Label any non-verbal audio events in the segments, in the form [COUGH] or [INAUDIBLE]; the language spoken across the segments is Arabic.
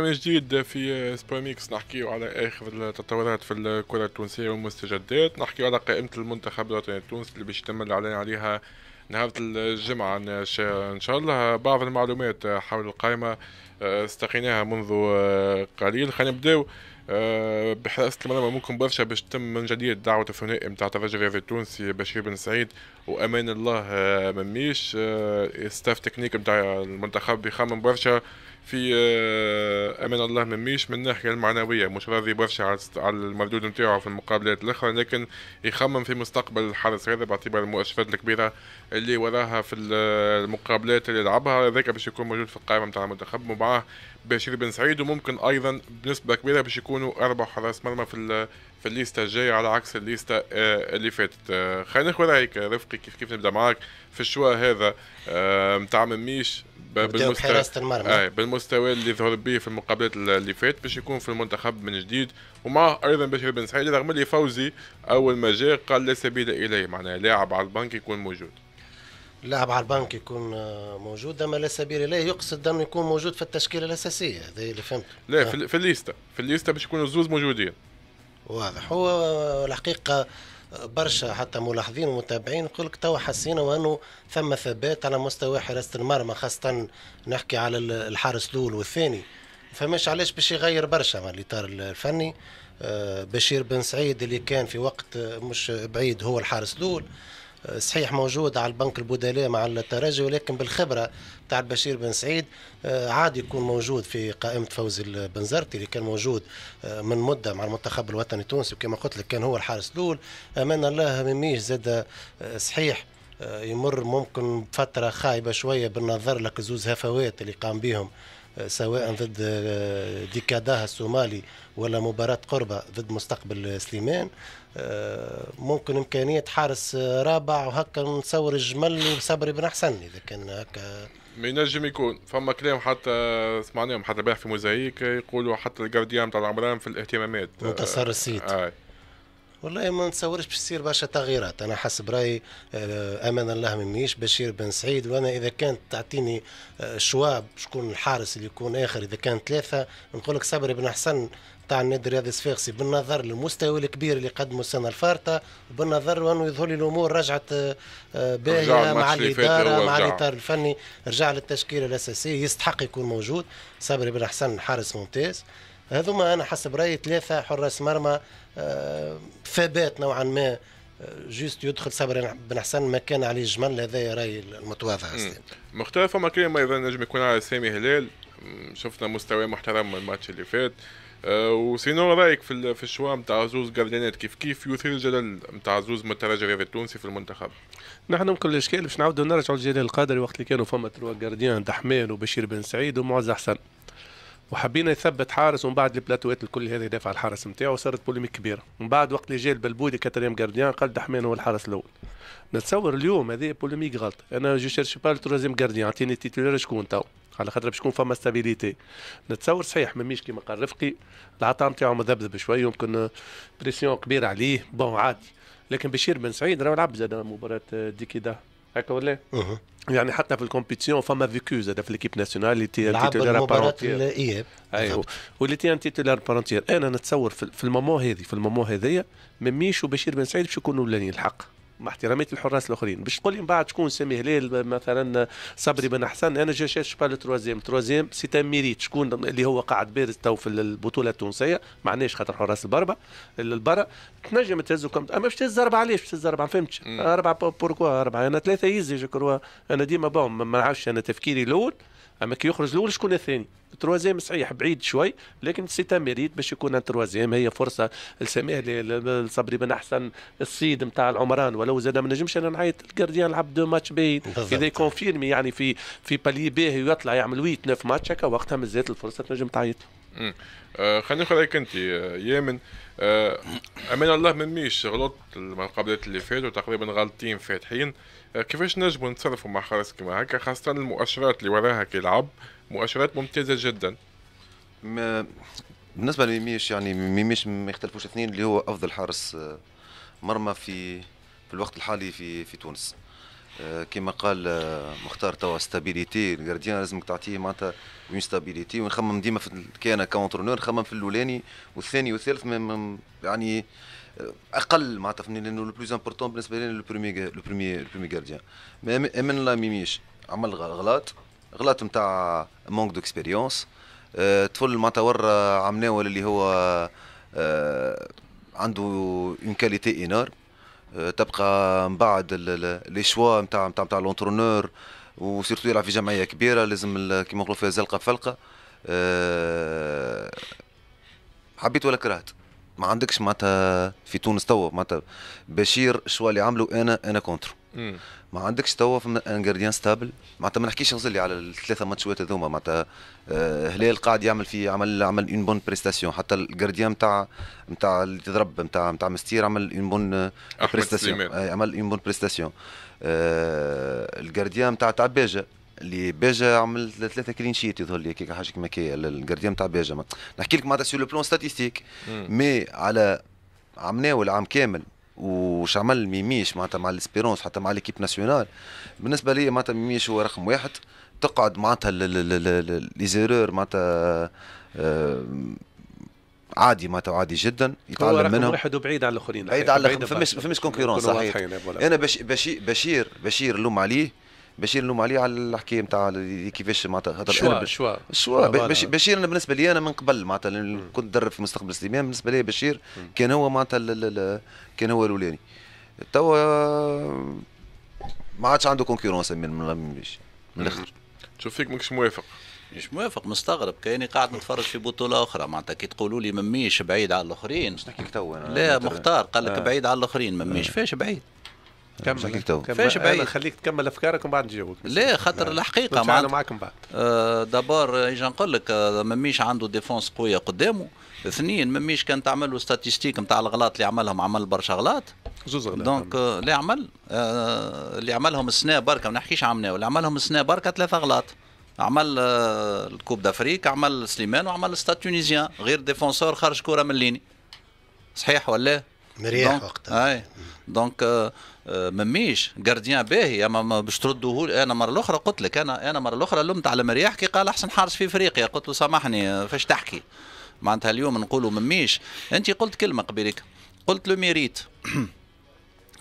جديد في سبراميكس نحكيو على اخر التطورات في الكره التونسيه والمستجدات نحكيو على قائمه المنتخب الوطني التونسي اللي باش يتم الاعلان عليها نهار الجمعه ان شاء الله بعض المعلومات حول القائمه آه، استقيناها منذ آه، قليل خلينا نبداو آه، بحراسه المرمى ممكن برشا باش تتم من جديد دعوه الثنائي نتاع تفاجر الرياضي التونسي بشير بن سعيد وامان الله مميش ستاف تكنيك نتاع المنتخب بيخمم برشا في آه، امان الله مميش من الناحيه المعنويه مش راضي برشا على المردود نتاعو في المقابلات الاخرى لكن يخمم في مستقبل الحارس هذا باعتبار المؤشرات الكبيره اللي وراها في المقابلات اللي لعبها هذاك باش يكون موجود في القائمه نتاع المنتخب ومعاه بشير بن سعيد وممكن ايضا بنسبه كبيره باش يكونوا اربع حراس مرمى في في الليسته الجايه على عكس الليسته آه، اللي فاتت آه، خلينا ناخذ رايك رفقي كيف كيف نبدا معاك في الشواء هذا نتاع مميش بالمستوى المرمى اي بالمستوى اللي ظهر به في المقابلات اللي فات باش يكون في المنتخب من جديد ومعه ايضا بشير بن سعيد رغم اللي فوزي اول ما جاء قال لا سبيل اليه معناها لاعب على البنك يكون موجود لاعب على البنك يكون آه، موجود اما لا سبيل اليه يقصد انه يكون موجود في التشكيله الاساسيه هذا اللي فهمت لا آه. في, في الليسته في الليسته باش يكونوا الزوز موجودين واضح هو آه، الحقيقه برشا حتى ملاحظين ومتابعين يقول لك توا حسينا وانه ثم ثبات على مستوى حراسه المرمى خاصه نحكي على الحارس الاول والثاني فماش علاش باش يغير برشا مع الاطار الفني آه، بشير بن سعيد اللي كان في وقت مش بعيد هو الحارس الاول صحيح موجود على البنك البدلاء مع الترجي ولكن بالخبرة تاع البشير بن سعيد آه، عادي يكون موجود في قائمة فوزي البنزرتي اللي كان موجود آه، من مدة مع المنتخب الوطني التونسي وكما قلت لك كان هو الحارس الأول أمان الله مميش زاد آه، صحيح يمر ممكن بفترة خايبة شوية بالنظر لك زوز هفوات اللي قام بهم سواء ضد ديكاداها الصومالي ولا مباراة قربة ضد مستقبل سليمان ممكن امكانيه حارس رابع وهكا نصور الجمل وصبري بن حسني اذا كان هكا من ينجم يكون فما كلام حتى سمعناهم حتى البارح في موزايك يقولوا حتى الجارديان بتاع العمران في الاهتمامات منتصر السيد آه. آه. والله ما نتصورش باش تصير برشا تغييرات انا حسب رايي آه، امان الله من ميش بشير بن سعيد وانا اذا كانت تعطيني آه، شواب شكون الحارس اللي يكون اخر اذا كان ثلاثه نقول لك صبري بن حسن تاع النادي الرياضي الصفاقسي بالنظر للمستوى الكبير اللي قدمه السنه الفارطه وبالنظر وانه يظهر لي الامور رجعت آه، باهيه مع الاداره مع الاطار الفني رجع للتشكيله الاساسيه يستحق يكون موجود صبري بن حسن حارس ممتاز هذوما انا حسب رايي ثلاثه حراس مرمى ثبات آه، نوعا ما آه، جوست يدخل صبر بن حسن ما كان عليه الجمل هذا رايي المتواضع مختار فما كلمه ايضا نجم يكون على سامي هلال شفنا مستوى محترم من الماتش اللي فات آه، وسينو رايك في في الشوا نتاع زوز جاردينات كيف كيف يثير الجدل نتاع زوز متراجع الرياضي التونسي في المنتخب نحن نقول الاشكال باش نعاودوا نرجعوا لجلال القادر وقت اللي كانوا فما تروا جارديان دحمان وبشير بن سعيد ومعز حسن وحبينا يثبت حارس ومن بعد البلاتوات الكل هذا يدافع على الحارس نتاعو وصارت بوليميك كبيره من بعد وقت اللي جا البلبودي كاتريم جارديان قال دحمان هو الحارس الاول نتصور اليوم هذه بوليميك غلط انا جو شيرش با تروزيام جارديان اعطيني تيتولير شكون تو على خاطر باش يكون فما ستابيليتي نتصور صحيح ماميش كيما قال رفقي العطاء نتاعو مذبذب شوي يمكن بريسيون كبيره عليه بون عادي لكن بشير بن سعيد راه لعب زاد مباراه ديكيدا هكا ولا يعني حتى في الكومبيتيسيون فما فيكو زاد في ليكيب ناسيونال اللي تيتولار بارونتيير ايوه واللي تي ان تيتولار بارونتيير انا نتصور في المومون هذه في المومون هذايا مميش وبشير بن سعيد باش يكونوا الاولانيين الحق مع احترامية للحراس الاخرين باش تقول لي من بعد شكون سامي هلال مثلا صبري بن حسن انا جاشاش شبال تروازيام تروازيام سي ميريت شكون اللي هو قاعد بارز تو في البطوله التونسيه ما عندناش خاطر حراس البربه البرا تنجم تهز كم اما باش تهز اربعه علاش باش تهز اربعه ما فهمتش اربعه بوركوا اربعه انا ثلاثه يزي جو كروا انا ديما بون ما نعرفش انا تفكيري الاول اما كي يخرج الاول شكون الثاني التروازيام صحيح بعيد شوي لكن سي ميريت باش يكون التروازيام هي فرصه لسميح لصبري بن احسن السيد نتاع العمران ولو زاد ما نجمش انا نعيط الكارديان لعب دو ماتش باهيين اذا يكون فيرمي يعني في في بالي باهي ويطلع يعمل ويت نف ماتش هكا وقتها مازالت الفرصه تنجم تعيط آه خلينا نخليك انت آه، يامن آه امان الله من ميش غلط المقابلات اللي فاتوا تقريبا غلطين فاتحين آه، كيفاش نجموا نتصرفوا مع حارس كما هكا خاصة المؤشرات اللي وراها كيلعب مؤشرات ممتازة جدا ما بالنسبة لميميش يعني ميميش ما يختلفوش اثنين اللي هو افضل حارس آه، مرمى في في الوقت الحالي في في تونس آه، كما قال آه، مختار توا ستابيليتي الجارديان لازمك تعطيه معناتها اون ستابيليتي ونخمم ديما في كان كونترونور نخمم في الاولاني والثاني والثالث يعني آه، اقل معناتها فهمني لانه لو بلوز امبورتون بالنسبه لي لو برومي لو برومي لو برومي جارديان امن لا ميميش عمل غلط غلط نتاع مونك اكسبيريونس طفل معناتها ورا عمناول اللي هو عنده اون كاليتي انورم تبقى من بعد لي شوا نتاع نتاع نتاع لونترونور وسيرتو يلعب في جمعيه كبيره لازم كيما نقولوا فيها زلقه فلقه أه حبيت ولا كرهت ما عندكش معناتها في تونس توا معناتها بشير شوا اللي عملوا انا انا كونترو ما عندكش توا ان جارديان ستابل معناتها ما نحكيش غزلي على الثلاثه ماتشات هذوما معناتها آه، هلال قاعد يعمل في عمل عمل اون بون بريستاسيون حتى الجارديان نتاع نتاع اللي تضرب نتاع نتاع مستير عمل اون بون بريستاسيون عمل اون بون بريستاسيون الجارديان نتاع تاع بيجا اللي باجا عمل ثلاثه كلين شيت يظهر لي كيك حاجه كيما كي الجارديان تاع باجا نحكي لك معناتها سو لو بلون ستاتيستيك مي على عمناول عام كامل وش عمل ميميش معناتها مع الاسبيرونس حتى مع ليكيب ناسيونال بالنسبه لي معناتها ميميش هو رقم واحد تقعد معناتها لي زيرور معناتها آه، عادي معناتها عادي جدا يتعلم منهم واحد وبعيد على الاخرين بعيد على الاخرين فمش فمش كونكورونس صحيح يعني، انا بشير بشير لوم عليه بشير نلوم عليه على الحكايه نتاع كيفاش معناتها خاطر شوا شوا آه، شوا بشير انا بالنسبه لي انا من قبل معناتها كنت درب في مستقبل سليمان بالنسبه لي بشير كان هو معناتها كان هو الاولاني توا ما عادش عنده كونكورونس من الاخر تشوف فيك ماكش موافق مش موافق مستغرب كاني قاعد نتفرج في بطوله اخرى معناتها كي تقولوا لي مميش بعيد على الاخرين مش نحكيك تو لا مختار قال لك آه. بعيد على الاخرين مميش آه. فاش بعيد كمل كيفاش بعيد خليك تكمل افكارك ومن بعد نجاوبك لا خاطر الحقيقه معنا معاكم من بعد آه، دابور ايجا نقول لك آه، ماميش عنده ديفونس قويه قدامه اثنين ماميش كان تعمل له ستاتيستيك نتاع الغلط اللي عملهم عمل برشا غلط زوز غلط دونك آه، اللي عمل اللي عملهم السنه بركه ما نحكيش عملناه اللي عملهم السنه بركه ثلاثه غلط عمل الكوب دافريك عمل سليمان وعمل ستات تونيزيان غير ديفونسور خرج كره من ليني صحيح ولا مريح وقتها اي دونك مميش جارديان باهي اما باش تردوه انا مره الاخرى قلت لك انا انا مره الاخرى لمت على مريح كي قال احسن حارس في افريقيا قلت له سامحني آه، فاش تحكي معناتها اليوم نقولوا مميش انت قلت كلمه قبيلك قلت له ميريت [CLEARS THROAT]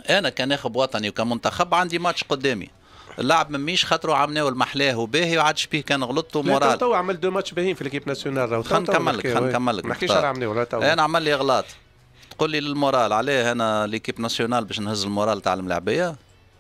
انا كناخب وطني وكمنتخب عندي ماتش قدامي اللاعب مميش خاطرو عامنا والمحلاه وباهي وعاد شبيه كان غلطت ومورال تو عمل دو ماتش باهيين في ليكيب ناسيونال خلينا نكمل لك خلينا نكمل لك ما نحكيش على انا عمل لي غلط تقول لي للمورال عليه انا ليكيب ناسيونال باش نهز المورال تاع الملاعبيه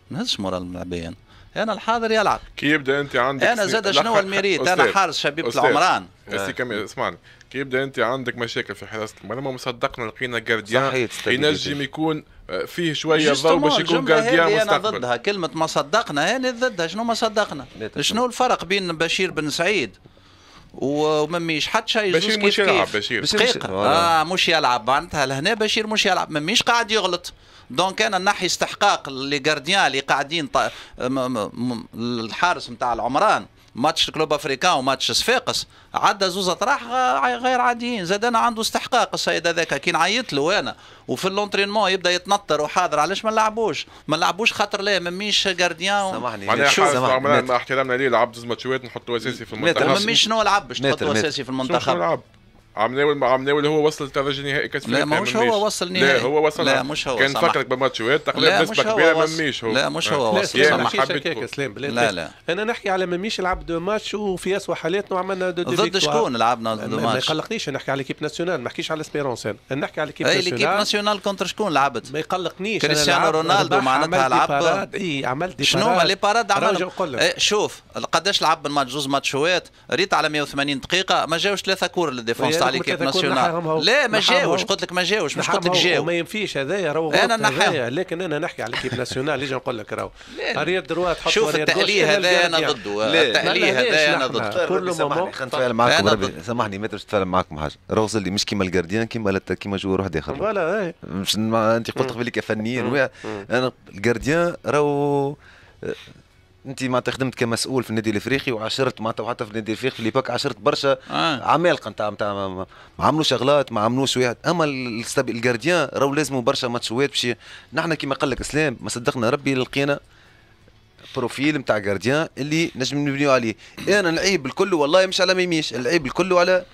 نهزش مورال الملاعبيه انا انا الحاضر يلعب كي يبدا انت عندك انا زاد شنو الميريت انا حارس شبيبه العمران اسمعني كي يبدا انت عندك مشاكل في حراسه المرمى مصدقنا لقينا جارديان ينجم يكون فيه شويه ضوء باش يكون جارديان مستقبل انا ضدها كلمه ما صدقنا انا ضدها شنو ما صدقنا شنو الفرق بين بشير بن سعيد وما مش حتى شيء بشير مش يلعب بشير دقيقة اه مش يلعب معناتها لهنا بشير مش يلعب ما قاعد يغلط دونك انا نحي استحقاق لي اللي قاعدين طا... م... م... الحارس نتاع العمران ماتش كلوب افريكان وماتش صفاقس عدى زوز اطراح غير عاديين زاد انا عنده استحقاق السيد هذاك كي نعيط له انا وفي اللونترينمون يبدا يتنطر وحاضر علاش ما نلعبوش ما نلعبوش خاطر لا ماميش جارديان سامحني معناها مع احترامنا ليه لعب زوز ماتشات نحطوا اساسي في المنتخب ما ماميش شنو لعب باش تحطوا اساسي في المنتخب عم ناول عم ناول هو وصل لدرجه نهائي كاس لا مش هو وصل نهائي لا هو وصل لا مش هو كان فكرك بماتشات تقريبا نسبه كبيره مميش هو لا مش هو آه. وصل لا مش هيك بلا لا لا انا نحكي على مميش لعب دو ماتش وفي اسوء حالاتنا وعملنا دو ضد شكون لعبنا دو ماتش ما يقلقنيش نحكي على ليكيب ناسيونال ما نحكيش على اسبيرونس انا نحكي على ليكيب ناسيونال ليكيب ناسيونال كونتر شكون لعبت ما يقلقنيش كريستيانو رونالدو معناتها لعب اي عملت شنو لي باراد عمل شوف قداش لعب الماتش زوز ماتشوات ريت على 180 دقيقه ما جاوش ثلاثه كور للديفونس على ليكيب ناسيونال لا ما جاوش قلت لك ما جاوش مش قلت لك جاو ما ينفيش هذايا راهو انا نحاها لكن انا نحكي على ليكيب ناسيونال نجي نقول لك راهو اريد دروا تحط شوف التأليه هذا انا ضده التأليه هذا انا ضده كل ما نتفاعل معكم سامحني ما نتفاعل معكم حاجه راهو اللي مش كيما الجارديان كيما كيما جو روح داخل فوالا إيه. مش انت قلت قبل كفنيين انا الجارديان راهو انت معناتها خدمت كمسؤول في النادي الافريقي وعاشرت معناتها وحتى في النادي الافريقي في ليباك عاشرت برشا آه. عمالقه نتاع نتاع ما عملوش اغلاط ما عملوش واحد اما الجارديان راهو لازموا برشا ماتشوات باش نحن كما قال لك اسلام ما صدقنا ربي لقينا بروفيل نتاع جارديان اللي نجم نبنيو عليه انا العيب الكل والله مش على ميميش العيب الكل على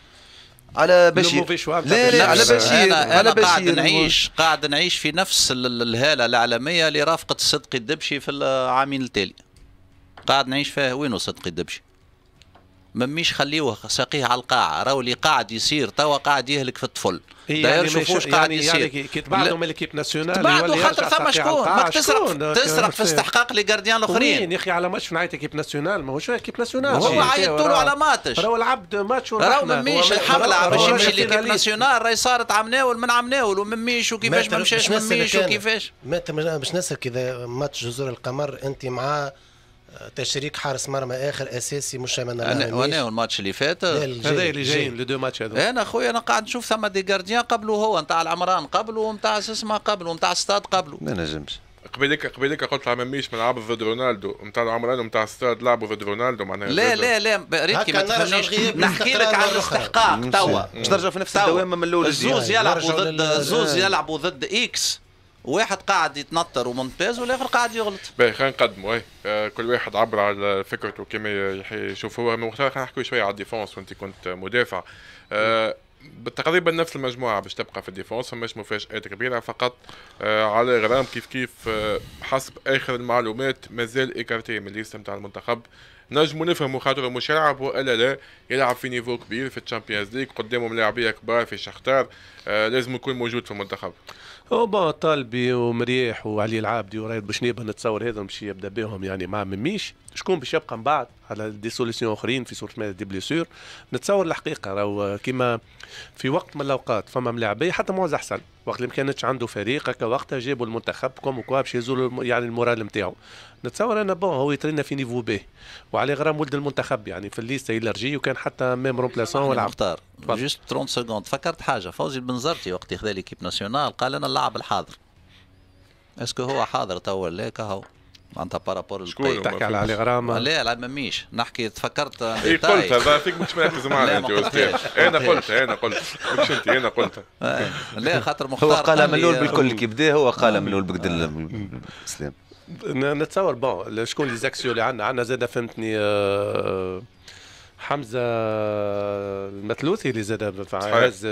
على بشير لا لا على بشير أنا أنا بشير قاعد نعيش قاعد نعيش في نفس الهاله العالميه اللي رافقت صدقي الدبشي في العامين التالي قاعد نعيش فيه وينو صدق الدبش مميش خليوه ساقيه على القاعة راهو اللي قاعد يصير توا قاعد يهلك في الطفل يعني داير شوفوش يعني قاعد يصير يعني كي من ليكيب ناسيونال تبعدوا خاطر ثم شكون ما تسرق تسرق في استحقاق لجارديان الاخرين يا اخي على ماتش في نهايه كيب ناسيونال ماهوش كيب ناسيونال هو عيط له على ماتش راهو العبد ماتش راهو مميش الحمله باش يمشي ليكيب ناسيونال راهي صارت عمناول من عمناول ومميش وكيفاش ما مشاش مميش وكيفاش باش نسالك اذا ماتش جزر القمر انت معاه تشريك حارس مرمى اخر اساسي مش انا انا وانا الماتش اللي فات هذا اللي جايين لو دو ماتش هذا إيه، انا خويا انا قاعد نشوف ثم دي جارديان قبله هو نتاع العمران قبله نتاع اسمه قبله نتاع ستاد قبله ما نجمش قبيلك قبيلك قلت عماميش من لعب ضد رونالدو نتاع العمران نتاع ستاد لعبوا ضد رونالدو معناها لا لا لا ريتي ما تفهمنيش نحكي لك عن الاستحقاق توا باش نرجع في نفس الدوامه من الاول الزوز يلعبوا ضد الزوز يلعبوا ضد اكس واحد قاعد يتنطر ومونتاز والاخر قاعد يغلط باهي خلينا نقدموا اي آه كل واحد عبر على فكرته كما يشوف هو وقتها خلينا نحكي شويه على الديفونس وانت كنت مدافع آه تقريبا نفس المجموعه باش تبقى في الديفونس فماش مفاجات كبيره فقط آه على غرام كيف كيف آه حسب اخر المعلومات مازال ايكارتي من الليست نتاع المنتخب نجم نفهموا خاطر مش يلعب والا لا يلعب في نيفو كبير في الشامبيونز ليج قدامهم لاعبية كبار في شختار آه لازم يكون موجود في المنتخب وبون طالبي ومريح وعلي العابدي ورايد بشنيبه نتصور هذا مش يبدا بهم يعني ما مميش شكون باش يبقى من بعد على دي سوليسيون اخرين في صوره مال دي بليسور نتصور الحقيقه راهو كيما في وقت من الاوقات فما ملاعبيه حتى معز احسن وقت اللي ما كانتش عنده فريق هكا وقتها جابوا المنتخب كوم وكوا باش يزولوا يعني المورال نتاعو نتصور انا بون هو يترينا في نيفو بي وعلى غرام ولد المنتخب يعني في الليسته يلرجي وكان حتى ميم رومبلاسون ولا مختار جوست 30 سكوند فكرت حاجه فوزي بنزرتي وقت خذا ليكيب ناسيونال قال انا اللاعب الحاضر اسكو هو حاضر توا ولا كهو معناتها بارابور شكون تحكي على علي غرامه لا لا ما ميش نحكي تفكرت اي قلت هذا فيك مش مركز معنا انت انا قلت انا قلت مش انت انا قلت [LAUGHS] لا خاطر مختار هو قال ملول بالكل كي بدا هو قال ملول بقدر السلام نتصور بون شكون لي زاكسيون اللي عندنا عندنا زاد فهمتني آه، حمزه المثلوثي اللي زاد فاز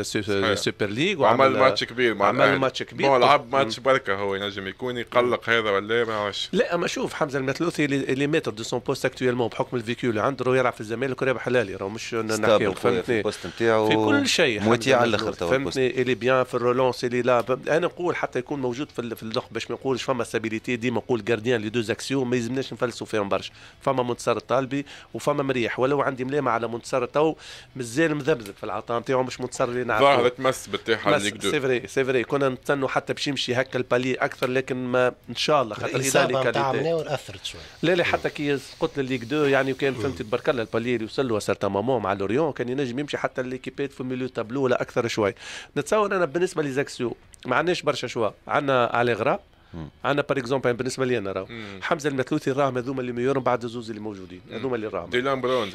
سوبر ليج وعمل ماتش كبير مع عمل ماتش كبير هو لعب ماتش بركه هو ينجم يكون يقلق هذا ولا ما نعرفش لا اما شوف حمزه المثلوثي اللي ميتر دو سون بوست اكتويلمون بحكم الفيكيو اللي عنده يلعب في الزمالك ورابح حلالي راه مش نحكي فهمتني في كل شيء موتي على الاخر فهمتني اللي بيان في الرولونس اللي لا انا نقول حتى يكون موجود في في باش ما نقولش فما سابيليتي ديما نقول جارديان لي دو اكسيون ما يلزمناش نفلسوا فيهم برشا فما منتصر الطالبي وفما مريح ولو عندي ملاح علامه على منتصر تو مازال مذبذب في العطاء نتاعو مش منتصر اللي نعرفه ظهرت تمس بالتاحه ليك دو سي فري سي فري كنا نتسنوا حتى باش يمشي هكا البالي اكثر لكن ما ان شاء الله خاطر الاصابه نتاعنا اثرت شويه لا لا حتى كي قلت لليك دو يعني وكان فهمت تبارك الله البالي اللي وصل له سارتا مامون مع لوريون كان ينجم يمشي حتى ليكيبات في ميليو تابلو ولا اكثر شوي نتصور انا بالنسبه لزاكسيو ما عندناش برشا شوا عندنا علي غراب انا بار اكزومبل بالنسبه لي انا راهو حمزه المثلوثي راهم هذوما اللي ميورهم بعد زوز اللي موجودين هذوما اللي راهم ديلان براون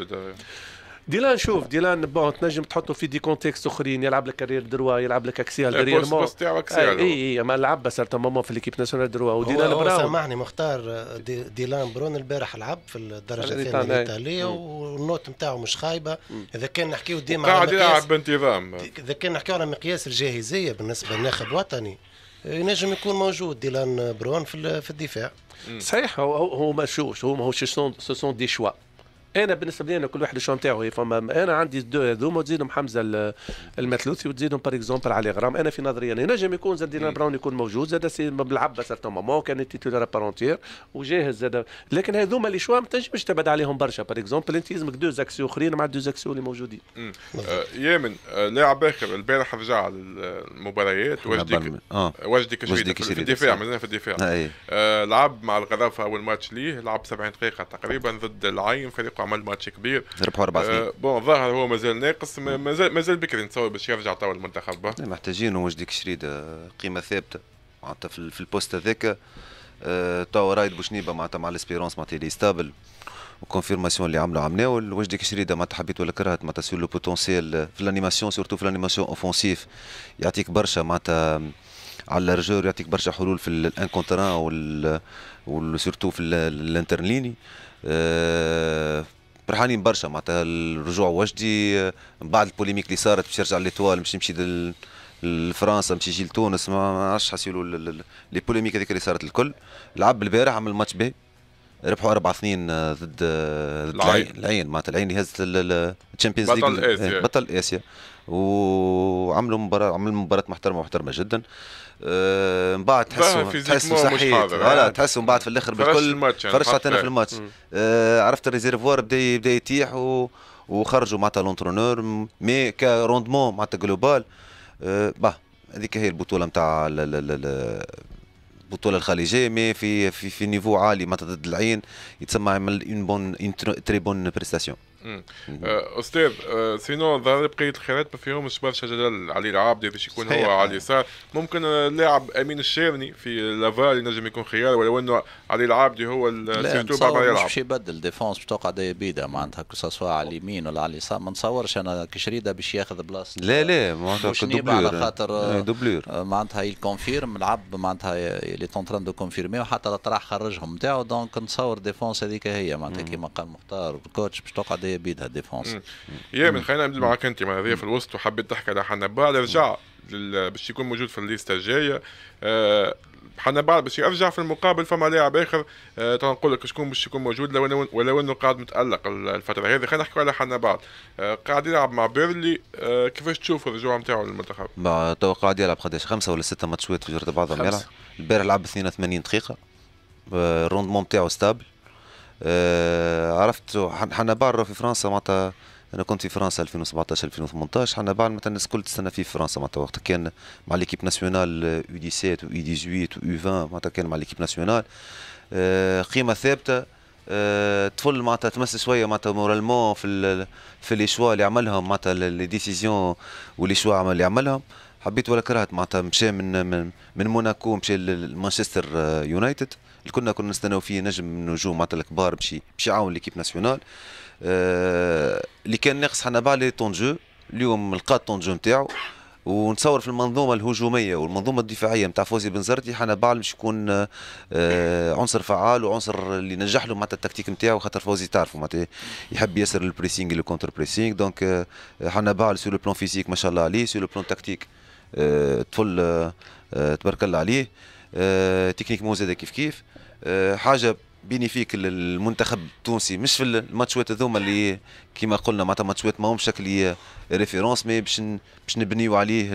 ديلان شوف ديلان بون تنجم تحطه في دي كونتكست اخرين يلعب لك كارير دروا يلعب لك اكسيال درير مو بوست تاعو اكسيال اي اي ما لعب بس مومون في ليكيب ناسيونال دروا وديلان هو براون سامحني مختار آه، ديلان برون البارح لعب في الدرجه الثانيه الايطاليه والنوت نتاعو مش خايبه اذا كان نحكيو ديما قاعد يلعب بانتظام اذا كان نحكيو على مقياس الجاهزيه بالنسبه للناخب الوطني ينجم يكون موجود ديلان برون في الدفاع صحيح هو هو مشوش هو ماهوش سو سون دي شوا انا بالنسبه لي انا كل واحد الشون تاعو فما انا عندي دو هذوما تزيدهم حمزه المثلوثي وتزيدهم بار اكزومبل علي غرام انا في نظري انا ينجم يكون زاد دينا براون يكون موجود زاد سي بالعبه سارتون مومون كان تيتولار بارونتير وجاهز زاد لكن هذوما اللي شوا ما تنجمش تبعد عليهم برشا بار اكزومبل انت لازمك دو زاكسيو اخرين مع دو زاكسيو اللي موجودين آه، يامن آه، لاعب اخر البارح رجع المباريات وجدي وجدي آه. في الدفاع مازال في الدفاع لعب مع الغرافه اول ماتش ليه لعب 70 دقيقه تقريبا ضد العين فريق عمل ماتش كبير ربحوا سنين آه بون ظاهر هو مازال ناقص مازال مازال بكري نتصور باش يرجع توا المنتخب محتاجين وجدك شريده آه، قيمه ثابته معناتها في البوست هذاك توا آه، رايد بوشنيبه معناتها مع الاسبيرونس معناتها اللي ستابل وكونفيرماسيون اللي عملوا عمناول وجدك شريده ما حبيت ولا كرهت معناتها سو لو بوتونسيال في الانيماسيون سورتو في الانيماسيون اوفونسيف يعطيك برشا معناتها آه، على اللارجور يعطيك برشا حلول في الان كونتران سورتو في الانترليني فرحانين برشا معناتها الرجوع وجدي من بعد البوليميك اللي صارت باش يرجع ليتوال باش يمشي لفرنسا باش يجي لتونس ما عادش حسيلو لي بوليميك هذيك اللي صارت الكل لعب البارح عمل ماتش باهي ربحوا 4 2 آه، ضد آه، العين العين معناتها العين اللي هزت الشامبيونز ليج بطل اسيا إيه، بطل اسيا وعملوا مباراه عملوا مباراه محترمه محترمه جدا من بعد تحسوا تحسوا صحيت آه، يعني تحسوا من بعد في الاخر بكل يعني فرش ساعتين في الماتش عرفت الريزيرفوار بدا بدا يتيح و... وخرجوا معناتها لونترونور مي كروندمون معناتها جلوبال باه هذيك هي البطوله نتاع البطوله الخليجيه مي في في في نيفو عالي ما ضد العين يتسمى عمل اون بون اون تري بون بريستاسيون آه، استاذ آه، سينو ظهر بقيه الخيارات ما فيهمش برشا جدل علي العابدي باش يكون هو على اليسار ممكن آه، اللاعب امين الشيرني في لافال ينجم يكون خيار ولو انه علي العابدي هو سيرتو بعد يلعب يلعب باش يبدل ديفونس باش تقعد بيده معناتها كو على اليمين ولا على اليسار ما نتصورش انا كشريده باش ياخذ بلاصه لا لا معناتها دوبلور على خاطر إيه، دوبلور معناتها الكونفيرم لعب معناتها اللي تونتران دو كونفيرمي وحتى طرح خرجهم نتاعو دونك نتصور ديفونس هذيك هي معناتها كيما قال مختار الكوتش باش تقعد بيدها ديفونس يا من خلينا نبدا معك انت هذه في الوسط وحبيت تحكي على حنا بعد رجع باش يكون موجود في الليسته الجايه آه، حنا بعد باش يرجع في المقابل فما لاعب اخر أه تنقول لك شكون باش يكون موجود لو ولو انه قاعد متالق الفتره هذه خلينا نحكي على حنا أه قاعد يلعب مع بيرلي أه كيفاش تشوف الرجوع نتاعو للمنتخب؟ تو قاعد يلعب قداش خمسه ولا سته ماتشات في جرد بعضهم يلعب البارح لعب 82 دقيقه آه، الروندمون نتاعو ستابل آه، عرفت حنا برا في فرنسا معناتها انا كنت في فرنسا 2017 2018 حنا بعد معناتها الناس الكل تستنى في فرنسا معناتها وقت كان مع ليكيب ناسيونال u 17 و u 18 و u 20 معناتها كان مع ليكيب ناسيونال آه، قيمه ثابته آه، طفل معناتها تمس شويه معناتها مورالمون في في لي شوا اللي عملهم معناتها لي ديسيزيون ولي شوا اللي عملهم حبيت ولا كرهت معناتها مشى من من, من موناكو مشى لمانشستر يونايتد اللي كنا كنا نستناو فيه نجم من النجوم معناتها الكبار باش باش يعاون ليكيب ناسيونال آه اللي كان ناقص حنابع لي طون جو اليوم لقى طون جو نتاعو ونتصور في المنظومه الهجوميه والمنظومه الدفاعيه نتاع فوزي بن زرتي بعد باش يكون آه عنصر فعال وعنصر اللي نجح له معناتها التكتيك نتاعو خاطر فوزي تعرفوا معناتها يحب ياسر البريسينغ والكونتر بريسينغ دونك آه بعد سو لو بلون فيزيك ما شاء الله عليه سو لو بلون تكتيك آه طفل آه، آه، تبارك الله عليه تكنيك مو زاد كيف كيف آه، حاجه فيك للمنتخب التونسي مش في الماتشات هذوما اللي كما قلنا معناتها ماتشات ماهم شكل ريفيرونس مي باش باش نبنيو عليه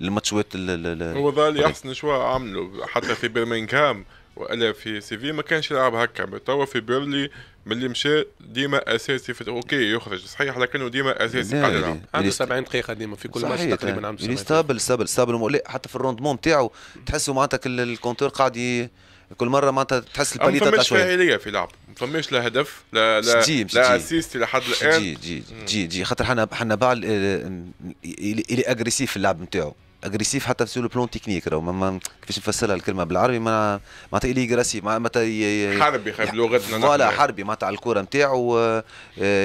الماتشات هو اللي احسن شويه عملوا حتى في برمنغهام والا في سيفي ما كانش يلعب هكا توا في بيرلي ملي مشى ديما اساسي في اوكي يخرج صحيح لكنه ديما اساسي قاعد يلعب عنده 70 دقيقه ديما في كل ماتش تقريبا عنده 70 ستابل ستابل ستابل حتى في الروندمون نتاعو تحسه معناتها الكونتور قاعد كل مره معناتها تحس الباليتا تاع شويه فاعليه في لعب ما فماش لا هدف لا لا جي لا اسيست لحد الان جي جي جي, جي خاطر حنا حنا بعد اللي اجريسيف في اللعب نتاعو اجريسيف حتى في بلون تكنيك راهو كيفاش نفسرها الكلمه بالعربي ما معناتها اللي اجريسيف معناتها ي... حربي بلغتنا فوالا حربي معناتها على الكره نتاعو آه،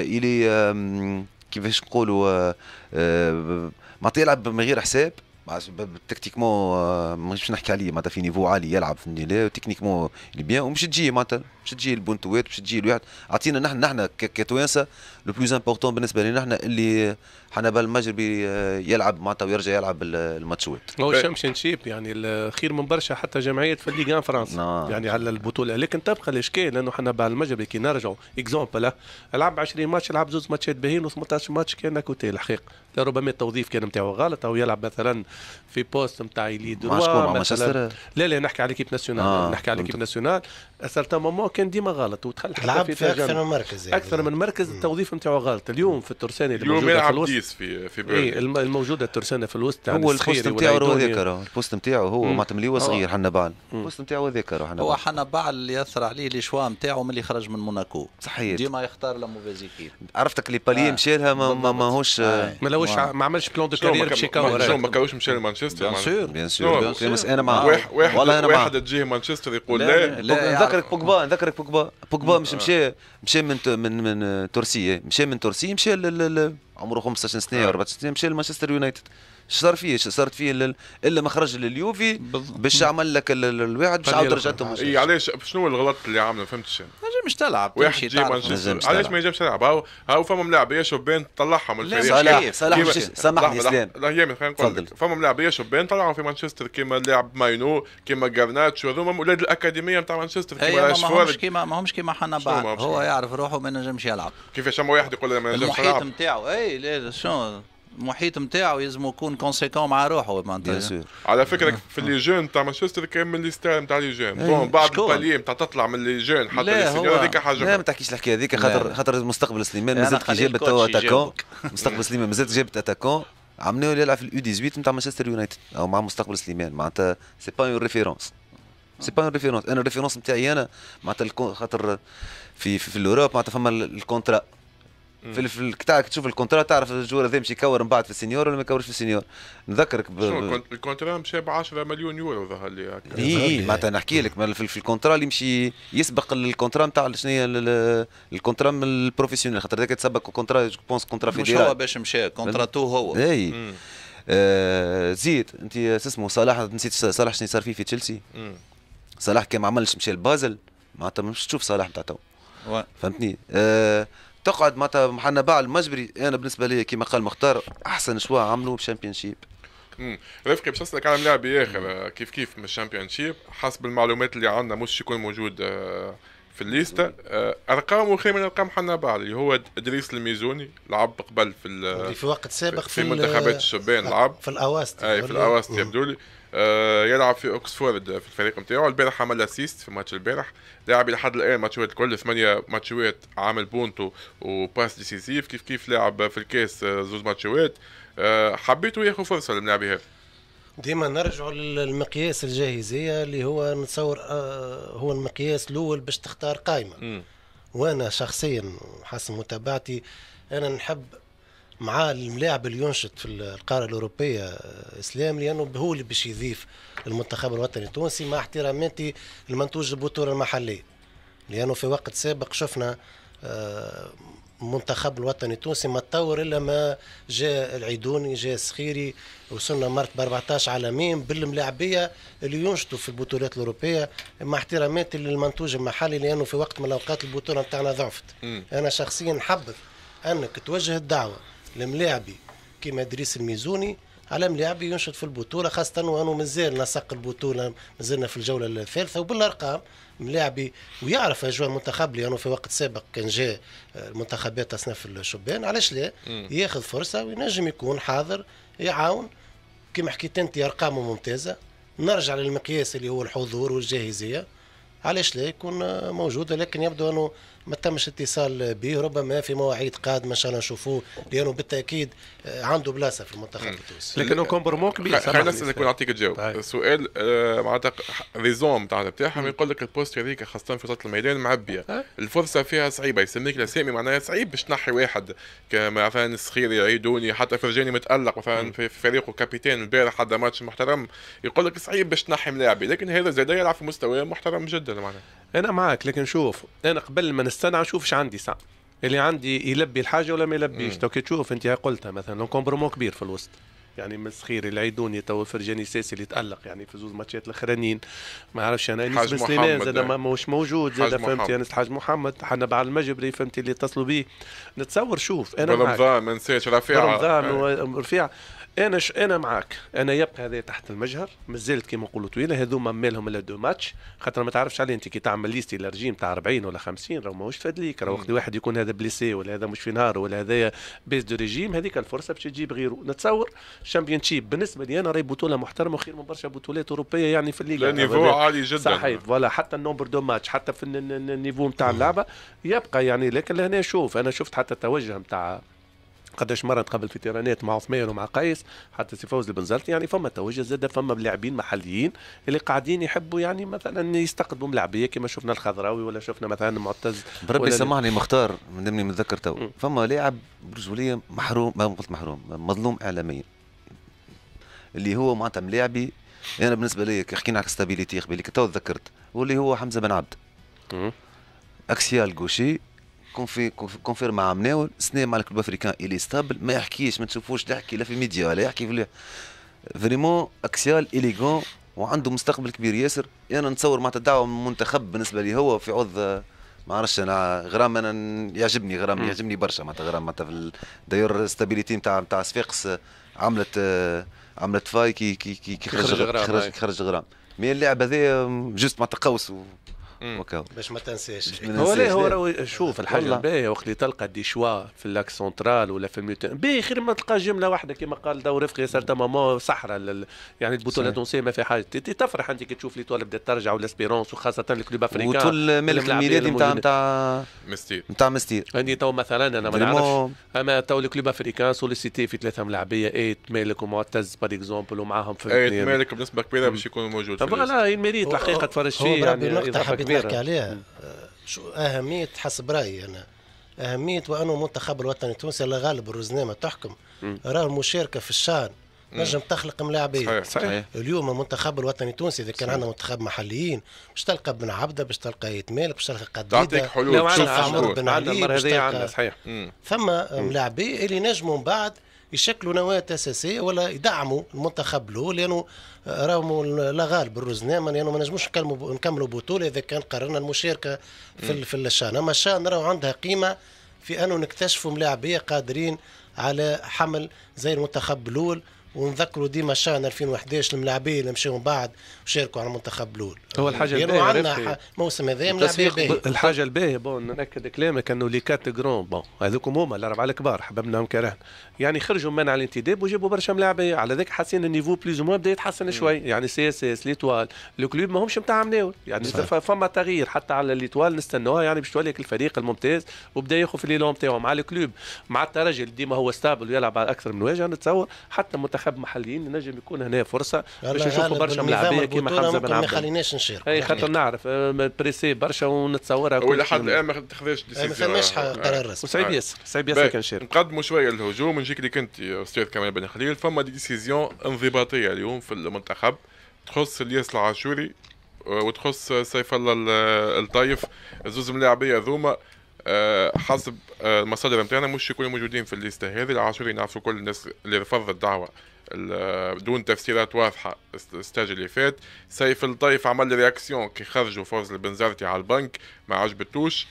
الي كيفاش نقولوا آه، آه، معناتها يلعب من غير حساب تكتيكمون ما نجمش نحكي عليه معناتها في نيفو عالي يلعب في لا تكنيكمون بيان ومش تجي معناتها مش تجي البونتوات مش تجي الواحد عطينا نحن نحن كتوانسه لو بلوز امبورتون بالنسبه لنا نحن اللي حنبال المجربي يلعب معناتها ويرجع يلعب الماتشات. هو شيب يعني خير من برشا حتى جمعيه في ليغان فرنسا يعني على البطوله لكن تبقى الاشكال لانه حنبال المجربي كي نرجعوا اكزومبل لعب 20 ماتش لعب زوز ماتشات باهين و18 ماتش كان كوتي الحقيقه لربما التوظيف كان نتاعو غلط او يلعب مثلا في بوست نتاع ايلي دروا مع لا لا نحكي على ليكيب ناسيونال آه. نحكي على ليكيب ناسيونال اسرتان مومون كان ديما غلط ودخل لعب في, في اكثر من مركز يعني. اكثر من مركز التوظيف نتاعو غلط اليوم في الترساني اليوم يلعب ديس في في بيرن إيه الموجوده الترسانه في الوسط هو البوست نتاعو راهو هذاك البوست نتاعو هو صغير آه. حنا بعل البوست نتاعو هذاك راهو حنبال هو حنبال اللي ياثر عليه شوا نتاعو ملي خرج من موناكو صحيح ديما يختار لموفيز عرفتك اللي بالي آه. مشى لها ما ماهوش آه. ما لوش ما عملش بلون دو كارير في شيكاغو ما كاوش مشى لمانشستر بيان سور يعني؟ بيان سور انا انا معاه واحد تجيه مانشستر يقول لا نذكرك بوجبا نذكرك بوجبا بوجبا مش آه. مشى مشى من من من تورسيه مشى من تورسيه مشى عمره 15 سنه آه. و14 سنه مشى لمانشستر يونايتد ايش صار فيه؟ ايش صارت فيه لل... الا ما خرج لليوفي باش يعمل لك الوعد الواحد باش عاود رجعته اي علاش شنو الغلط اللي عامله ما فهمتش انا مش تلعب واحد جي مانشستر علاش ما يجمش يلعب هاو هاو فما ملاعبيه شبان طلعهم الفريق صلاح صلاح سامحني سلام لا هي خلينا نقول فما ملاعبيه شبان طلعهم في مانشستر كيما اللاعب ماينو كيما جارناتشو هذوما اولاد الاكاديميه نتاع مانشستر كيما راشفورد كيما ما همش كيما حنا بعد هو يعرف روحه ما نجمش يلعب كيفاش اما واحد يقول لك ما نجمش يلعب المحيط نتاعو اي لا شنو المحيط نتاعو لازم يكون كونسيكون مع روحه معناتها على فكره في لي جون تاع مانشستر كان من الستايل نتاع لي جون بون إيه، بعد البالي نتاع تطلع من لي جون حتى لي سينيور هذيك حاجه لا ما تحكيش الحكايه هذيك خاطر خاطر مستقبل سليمان مازالت كي جابت تو اتاكون مستقبل سليمان مازالت جابت اتاكون عملناه يلعب في الاو 18 نتاع مانشستر يونايتد او مع مستقبل سليمان معناتها سي با اون ريفيرونس سي با اون ريفيرونس انا الريفيرونس نتاعي انا معناتها خاطر في في, في الاوروب معناتها فما الكونترا في, في القطاع تشوف الكونترا تعرف الجوار هذا مش يكور من بعد في السينيور ولا ما يكورش في السينيور نذكرك ب... شو الكونترا مشى ب 10 مليون يورو ظهر لي هكا اي معناتها نحكي لك في الكونترا اللي يمشي يسبق الكونترا نتاع شنو هي الكونترا من البروفيسيونيل خاطر هذاك تسبق الكونترا جو بونس كونترا في مش هو باش مشى كونترا تو هو اي آه زيد انت اسمه صلاح نسيت صلاح شنو صار فيه في تشيلسي صلاح كان ما عملش مشى لبازل معناتها مش تشوف صلاح نتاع تو فهمتني آه، تقعد معناتها محنا باع المجبري انا بالنسبه لي كما قال مختار احسن شوا عملوا بالشامبيون شيب رفقي باش نسالك على لاعب اخر كيف كيف من الشامبيون شيب حسب المعلومات اللي عندنا مش يكون موجود آه، في الليسته آه، ارقامه خير من ارقام حنا بعض اللي هو ادريس الميزوني لعب قبل في في وقت سابق في, في منتخبات الشبان لعب في الاواسط اي في الاواسط يبدو لي آه، يلعب في اوكسفورد في الفريق نتاعو البارح عمل اسيست في ماتش البارح لاعب لحد الان ماتشات الكل ثمانيه ماتشات عامل بونتو وباس ديسيزيف كيف كيف لاعب في الكاس آه، زوز ماتشات آه، حبيته ياخذ فرصه لملاعبي هذا ديما نرجع للمقياس الجاهزيه اللي هو نتصور هو المقياس الاول باش تختار قائمه وانا شخصيا حسب متابعتي انا نحب مع الملاعب اللي ينشط في القاره الاوروبيه آه، اسلام لانه هو اللي باش يضيف المنتخب الوطني التونسي مع احتراماتي المنتوج البطوله المحليه لانه في وقت سابق شفنا المنتخب آه، الوطني التونسي ما تطور الا ما جاء العيدوني جاء السخيري وصلنا مرت ب 14 عالمين بالملاعبيه اللي ينشطوا في البطولات الاوروبيه مع احتراماتي للمنتوج المحلي لانه في وقت من الاوقات البطوله نتاعنا ضعفت انا شخصيا نحبذ انك توجه الدعوه الملاعبي كيما ادريس الميزوني على ملاعبي ينشط في البطوله خاصه وانه مازال نسق البطوله مازلنا في الجوله الثالثه وبالارقام ملاعبي ويعرف اجواء المنتخب لانه في وقت سابق كان جاء المنتخبات آه، اصناف الشبان علاش لا ياخذ فرصه وينجم يكون حاضر يعاون كما حكيت انت ارقامه ممتازه نرجع للمقياس اللي هو الحضور والجاهزيه علاش لا يكون موجود لكن يبدو انه ما تمش اتصال به ربما في مواعيد قادمه ان شاء الله نشوفوه لانه بالتاكيد عنده بلاصه في المنتخب التونسي لكن كومبرمون كبير خلينا نكون نعطيك الجواب السؤال طيب. آه، معناتها ريزون تاعنا بتاعهم يقول لك البوست هذيك خاصه في وسط الميدان معبيه الفرصه فيها صعيبه يسميك الاسامي معناها صعيب باش تنحي واحد كمثلا صغير يعيدوني حتى فرجاني متالق مثلا في فريقه كابيتان البارح حدا ماتش محترم يقول لك صعيب باش تنحي ملاعبي لكن هذا زاد يلعب في مستوى محترم جدا معناها انا معك لكن شوف انا قبل ما نستنى نشوف ايش عندي صح اللي عندي يلبي الحاجه ولا ما يلبيش تو تشوف انت قلتها مثلا كومبرومون كبير في الوسط يعني من الصخير العيدوني تو فرجاني ساسي اللي تالق يعني في زوز ماتشات الاخرانيين ما عرفش انا انيس سليمان زاد آه. مش موجود زاد فهمتي انس الحاج محمد حنا بعد المجبري فهمتي اللي اتصلوا بيه نتصور شوف انا رمضان ما نساش رفيع رمضان آه. ورفيعه انا ش... انا معاك انا يبقى هذا تحت المجهر مازالت كيما نقولوا طويله هذوما مالهم الا دو ماتش خاطر ما تعرفش عليه انت كي تعمل ليستي الرجيم تاع 40 ولا 50 راهو ماهوش فاد ليك راه وقت واحد يكون هذا بليسي ولا هذا مش في نهار ولا هذا بيز دو ريجيم هذيك الفرصه باش تجيب غيره نتصور الشامبيون شيب بالنسبه لي انا راهي بطوله محترمه خير من برشا بطولات اوروبيه يعني في الليغا النيفو عالي جدا صحيح فوالا حتى النومبر دو ماتش حتى في النيفو نتاع اللعبه يبقى يعني لكن لهنا شوف انا شفت حتى التوجه نتاع قداش مره تقابل في تيرانات مع عثمان ومع قيس حتى سي فوز البنزلتي يعني فما توجه زاد فما لاعبين محليين اللي قاعدين يحبوا يعني مثلا يستقدموا ملاعبيه كما شفنا الخضراوي ولا شفنا مثلا معتز بربي سمعني مختار من ضمن متذكر تو فما لاعب برجوليه محروم ما قلت محروم مظلوم اعلاميا اللي هو معناتها ملاعبي انا يعني بالنسبه لي كي حكينا على ستابيليتي قبل تو تذكرت واللي هو حمزه بن عبد اكسيال جوشي كونفي كونفير مع مناول سنة مع الكلوب افريكان الي ستابل ما يحكيش ما تشوفوش يحكي لا في ميديا ولا يحكي في فريمون اكسيال اليغون وعنده مستقبل كبير ياسر انا يعني نتصور معناتها الدعوه من منتخب بالنسبه لي هو في عوض ما عرفش انا غرام انا يعجبني غرام يعجبني برشا معناتها غرام معناتها في داير ستابيليتي نتاع نتاع صفاقس عملت عملت فاي كي كي كي, كي خرج غرام كي خرج غرام مي اللاعب هذا جوست معناتها قوس وكاو باش ما تنساش هو لا هو راهو شوف الحاجه الباهيه وقت اللي تلقى دي شوا في اللاك سنترال ولا في الميوتان باهي خير ما تلقى جمله واحده كما قال دور رفقي صارت ماما صحراء يعني البطوله التونسيه ما في حاجه تفرح انت كي تشوف لي طوال بدات ترجع والاسبيرونس وخاصه الكلوب افريكان وطول ملك الميلادي نتاع نتاع مستير نتاع مستير عندي تو مثلا انا ما نعرفش اما تو الكلوب افريكان سوليسيتي في ثلاثه ملاعبيه ايت مالك ومعتز بار اكزومبل ومعاهم في ايت مالك بنسبه كبيره باش يكونوا موجود فوالا الميريت الحقيقه تفرج فيه يعني كبيره نحكي عليها آه، شو اهميه حسب رايي انا اهميه وانه المنتخب الوطني التونسي اللي غالب الرزنامه تحكم راه المشاركه في الشان نجم تخلق ملاعبين صحيح. صحيح. اليوم المنتخب الوطني التونسي اذا كان عندنا منتخب محليين باش تلقى بن عبده باش تلقى ايت مالك باش تلقى قديده تعطيك حلول تشوف عمر بن علي عندنا صحيح ثم ملاعبيه اللي نجموا من بعد يشكلوا نواه اساسيه ولا يدعموا المنتخب له لانه راهم لا غالب الرزنامه لانه ما نجموش نكملوا بطوله اذا كان قررنا المشاركه في في الشان اما الشان راهو عندها قيمه في انه نكتشفوا ملاعبيه قادرين على حمل زي المنتخب الاول ونذكروا ديما شان 2011 الملاعبيه اللي مشاو بعد وشاركوا على منتخب الاول هو الحاجه الباهيه عندنا موسم هذا ملاعبيه الحاجه الباهيه بون ناكد كلامك انه لي كات جرون بون هذوك هما الاربعه الكبار حببناهم كرهنا يعني خرجوا من على الانتداب وجابوا برشا ملاعبيه على ذاك حاسين النيفو بليز موان بدا يتحسن شوي يعني سي اس اس ليتوال كلوب ماهمش نتاع مناول يعني فما تغيير حتى على ليتوال نستنوها يعني باش تولي الفريق الممتاز وبدا ياخذ في ليلون تاعهم مع الكلوب مع الترجي ديما هو ستابل ويلعب على اكثر من واجهه نتصور حتى منتخب منتخب محليين نجم يكون هنا فرصه باش نشوفوا برشا من العباد كيما حمزه بن عبد ما خليناش نشير اي خاطر نعرف آه، بريسي برشا ونتصورها ولا حد الان ما تاخذش ديسيزيون ما فماش آه. قرار رسمي وصعيب ياسر صعيب آه. ياسر كان شير نقدموا شويه للهجوم نجيك لك انت استاذ كمال بن خليل فما ديسيزيون انضباطيه اليوم في المنتخب تخص الياس العاشوري وتخص سيف الله الطايف زوز ملاعبيه ذوما حسب المصادر نتاعنا مش يكونوا موجودين في الليسته هذه العاشوري نعرفوا كل الناس اللي رفضت الدعوه بدون تفسيرات واضحه الستاج اللي فات سيف الطيف عمل رياكسيون كي خرجوا فوز البنزرتي على البنك ما عجبتوش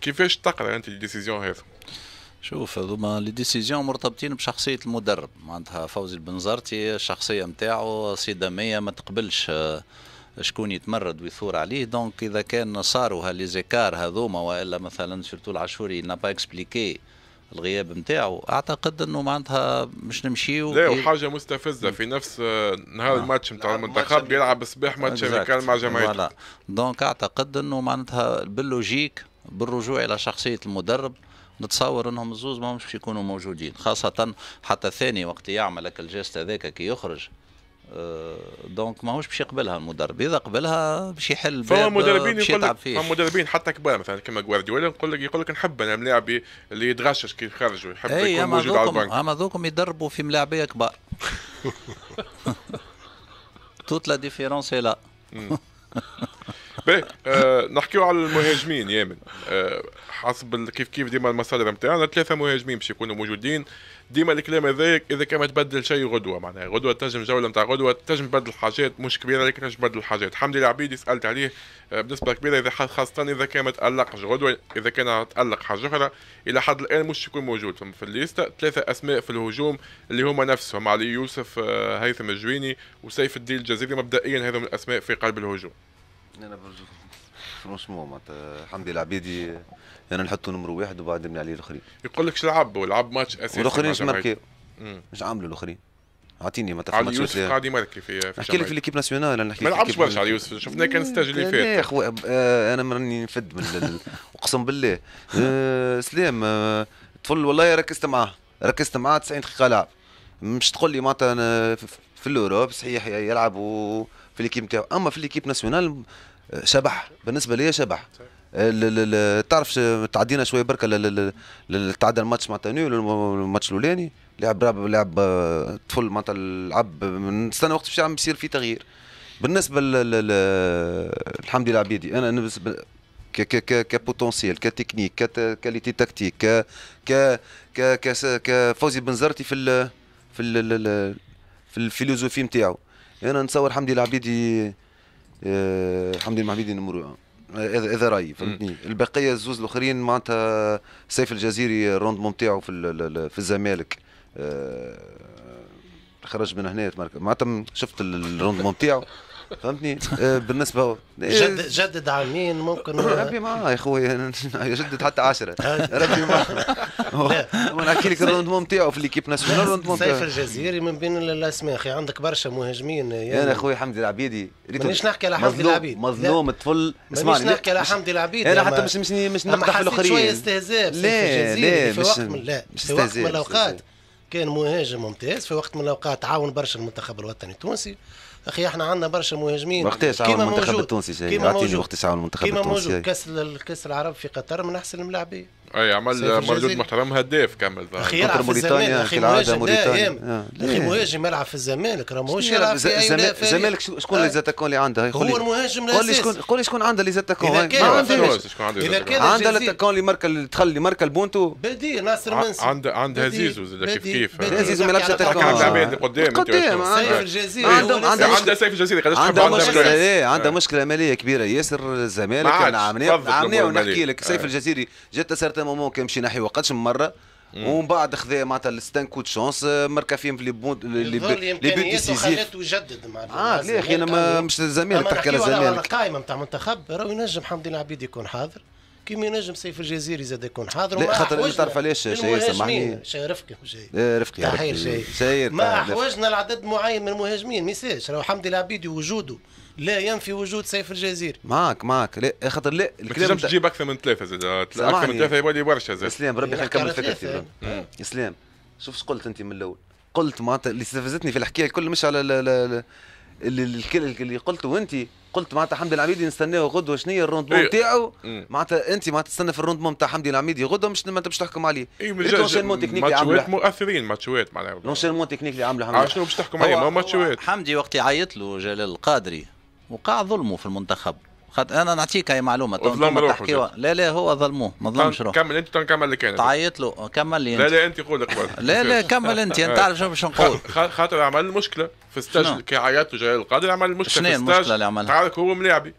كيفاش تقرا انت الديسيزيون هذا شوف هذوما لي ديسيزيون مرتبطين بشخصيه المدرب معناتها فوزي البنزرتي الشخصيه نتاعو صداميه ما تقبلش آه، شكون يتمرد ويثور عليه دونك اذا كان صاروا زيكار هذوما والا مثلا سيرتو العاشوري نابا اكسبليكي الغياب نتاعو اعتقد انه معناتها مش نمشيو لا وحاجه مستفزه في نفس آه، نهار آه. الماتش نتاع المنتخب بيلعب الصباح ماتش كان مع جماعته فوالا دونك اعتقد انه معناتها باللوجيك بالرجوع الى شخصيه المدرب نتصور انهم الزوز ما مش يكونوا موجودين خاصه حتى ثاني وقت يعمل لك الجيست هذاك كي يخرج أه، دونك ماهوش باش يقبلها المدرب اذا قبلها باش يحل فما مدربين يقول لك مدربين حتى كبار مثلا كما جوارديولا يقول لك يقول لك نحب انا ملاعبي اللي يتغشش كي يخرجوا يحب إيه، يكون موجود على البنك اما ذوكم يدربوا في ملاعبيه كبار توت لا ديفيرونس هي لا باهي نحكيو على المهاجمين يامن آه حسب كيف كيف ديما المصادر نتاعنا ثلاثه مهاجمين باش يكونوا موجودين ديما الكلام هذاك اذا كان ما تبدل شيء غدوه معناها غدوه تنجم جوله نتاع غدوه تنجم تبدل حاجات مش كبيره لكن تنجم تبدل حاجات حمدي العبيدي سالت عليه آه، بنسبه كبيره اذا خاصه اذا كان ما تالقش غدوه اذا كان تالق حاجه اخرى الى حد الان مش يكون موجود في الليسته ثلاثه اسماء في الهجوم اللي هما نفسهم علي يوسف آه، هيثم الجويني وسيف الدين الجزيري مبدئيا هذو الاسماء في قلب الهجوم انا برجو فرونشمون معناتها حمدي العبيدي انا يعني نحطه نمر واحد وبعد من عليه الاخرين يقول لك شلعب ولعب ماتش اساسي والاخرين مش ماركيو مش عاملوا الاخرين اعطيني ما تفهمش علي يوسف قاعد يمركي في في نحكي لك في ليكيب ناسيونال انا نحكي ما لعبش برشا علي يوسف شفناه كان ستاج اللي فات يا اخويا انا راني نفد من [LAUGHS] اقسم بالله أه سلام آه، طفل والله ركزت معاه ركزت معاه 90 دقيقه لعب مش تقول لي معناتها في الاوروب صحيح يلعب و في ليكيب نتاعو اما في ليكيب ناسيونال شبح بالنسبه ليا شبح تعرف تعدينا شويه بركه تعدى الماتش مع تانيو الماتش الاولاني لعب راب لعب آه، طفل معناتها لعب نستنى وقت باش يصير في تغيير بالنسبه لله عبيدي انا كبوتونسيال كتكنيك ككاليتي تكتيك ك ك ك كفوزي بنزرتي في ال في ال في الفيلوزوفي نتاعو انا نتصور حمدي العبيدي آه، حمدي المعبيدي نمرو هذا رايي فهمتني البقيه الزوز الاخرين معناتها سيف الجزيري الروندمون نتاعو في في الزمالك آه، خرج من هنا معناتها شفت الروندمون نتاعو فهمتني آه، بالنسبه إيه. جدد جدد عامين ممكن [LAUGHS] ربي معاه يا خويا جدد حتى 10 [LAUGHS] ربي معاه [LAUGHS] نحكي لك الروندمون نتاعو في ليكيب ناسيونال الروندمون نتاعو سيف الجزيري من بين الاسماء اخي عندك برشا مهاجمين انا اخويا حمدي العبيدي مانيش نحكي على حمدي العبيدي مظلوم الطفل اسمعني مانيش نحكي على حمدي العبيدي انا حتى مش مش مش نقدح في الاخرين شويه استهزاء لا لا في وقت من لا في وقت من الاوقات كان مهاجم ممتاز في وقت من الاوقات عاون برشا المنتخب الوطني التونسي اخي احنا عندنا برشا مهاجمين وقت يسعون المنتخب التونسي كيما موجود وقت يسعون المنتخب التونسي كيما موجود كاس الكاس العرب في قطر من احسن الملاعبين اي عمل مردود محترم هداف كمل اخي يلعب في الزمان اخي مهاجم موريتانيا اخي مهاجم يلعب في الزمالك راه ماهوش يلعب في اي نادي الزمالك شكون آه. لي زاتاكون اللي عنده هو المهاجم قول لي شكون قول لي شكون عنده اللي زاد تكون ما عندهاش اذا كان عندها الاتاكون اللي ماركا تخلي ماركا البونتو بدي ناصر منسي عنده عنده زيزو زاد كيف كيف زيزو ما يلعبش تكون عنده عباد قدام قدام سيف الجزيره عنده سيف الجزيره عنده مشكله عندها مشكله ماليه كبيره ياسر الزمالك عامله عامله ونحكي لك سيف الجزيري جات سيرتان مومون كان مشي ناحي وقتش مره ومن بعد خذا معناتها الستان كود شونس آه، مركا فيهم في لي بون لي بوت ديسيزيف خليته يجدد معناتها اه لا اخي انا مش زميلك تحكي على زميلك القائمه نتاع منتخب راهو ينجم حمدي العبيد يكون حاضر كيما ينجم سيف الجزيري زاد يكون حاضر لا خاطر اللي تعرف علاش شاير سامحني شاير رفقي جاي رفقي تحير جاي ما احوجنا لعدد معين من المهاجمين ما يسالش راهو حمدي العبيدي وجوده لا ينفي وجود سيف الجزير معك معك لا خاطر لا الكلام ما تجيب اكثر من ثلاثه زاد اكثر من ثلاثه يولي برشا زاد اسلام ربي خلينا نكمل فكرتي اسلام شوف قلت انت من الاول قلت معناتها اللي استفزتني في الحكايه الكل مش على اللي, اللي قلته انت قلت معناتها حمدي العميدي نستناه غدوه شنو هي الروندمون نتاعو إيه. معناتها انت معناتها تستنى في الروندمون نتاع حمدي العميدي غدوه مش ما باش تحكم عليه اي لونشينمون تكنيك اللي عمله مؤثرين ماتشوات معناها لونشينمون تكنيك اللي عمله حمدي شنو باش تحكم عليه ماتشوات حمدي وقت عيط له جلال القادري وقع ظلمه في المنتخب خد انا نعطيك هاي معلومه ظلم تحكيوا لا لا هو ظلموه ما ظلمش روحه كمل انت كمل لك انا يعني. تعيط له كمل لي انت لا لا انت قول اقبل [LAUGHS] لا لا كمل انت انت [LAUGHS] آه. عارف شنو باش نقول خاطر عمل المشكله في استاج كي عيط له جلال القادر عمل المشكله شنو المشكله اللي عملها؟ تعرف هو ملاعبي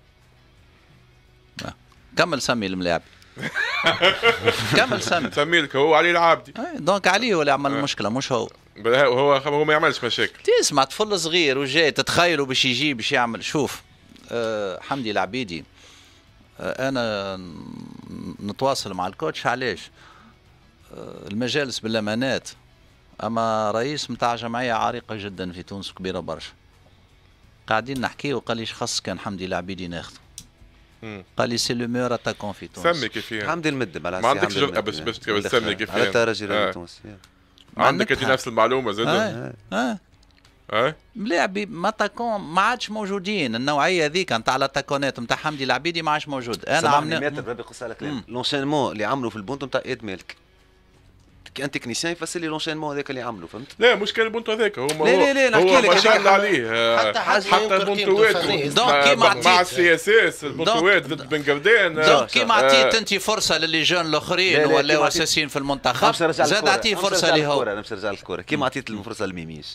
آه. كمل سمي الملاعبي [LAUGHS] كمل سمي سمي لك هو علي العابدي إيه، دونك علي هو اللي عمل آه. المشكله مش هو هو هو ما يعملش مشاكل تسمع طفل صغير وجاي تتخيلوا باش يجي باش يعمل شوف أه حمدي العبيدي أه انا نتواصل مع الكوتش علاش أه المجالس بالامانات اما رئيس متاع جمعيه عريقه جدا في تونس كبيره برشا قاعدين نحكي وقال لي خاص كان حمدي العبيدي ناخذه قال لي سي لو مور اتاكون في تونس سمي كيفيه حمدي المدب على ما عندكش جرأه باش باش تسمي كيفيه معناتها رجل آه. عندك انت نفس المعلومه زاد اه, آه. اه, آه؟ ما تكون ما عادش موجودين النوعيه هذيك نتاع الاتاكونات نتاع حمدي العبيدي ما عادش موجود انا عم نقدر بقصه على كلام لونسينمون اللي عملوا في البونتو نتاع ايد ميلك كان تكنيسيان يفسر لي لونشينمون هذاك اللي عملوا فهمت لا مش كان بونتو هذاك هو لا لا لا نحكي لك ما شاء الله عليه آه، حتى حتى, حتى البونتوات مع السي اس اس البونتوات ضد بن قردان دونك كيما آه. عطيت انت فرصه للي جون الاخرين ولا اساسيين في المنتخب زاد اعطيه فرصه لهو نرجع للكره كيما عطيت الفرصه لميميش